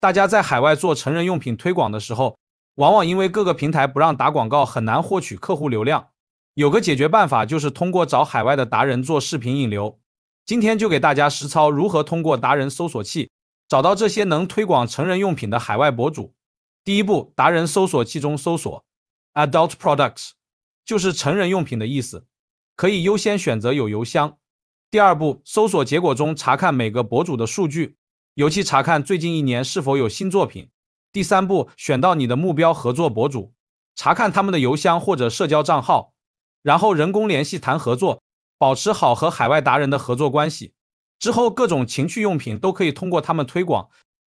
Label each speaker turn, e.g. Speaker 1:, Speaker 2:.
Speaker 1: 大家在海外做成人用品推广的时候，往往因为各个平台不让打广告，很难获取客户流量。有个解决办法就是通过找海外的达人做视频引流。今天就给大家实操如何通过达人搜索器找到这些能推广成人用品的海外博主。第一步，达人搜索器中搜索 “adult products”，就是成人用品的意思，可以优先选择有邮箱。第二步，搜索结果中查看每个博主的数据。尤其查看最近一年是否有新作品。第三步，选到你的目标合作博主，查看他们的邮箱或者社交账号，然后人工联系谈合作，保持好和海外达人的合作关系。之后，各种情趣用品都可以通过他们推广。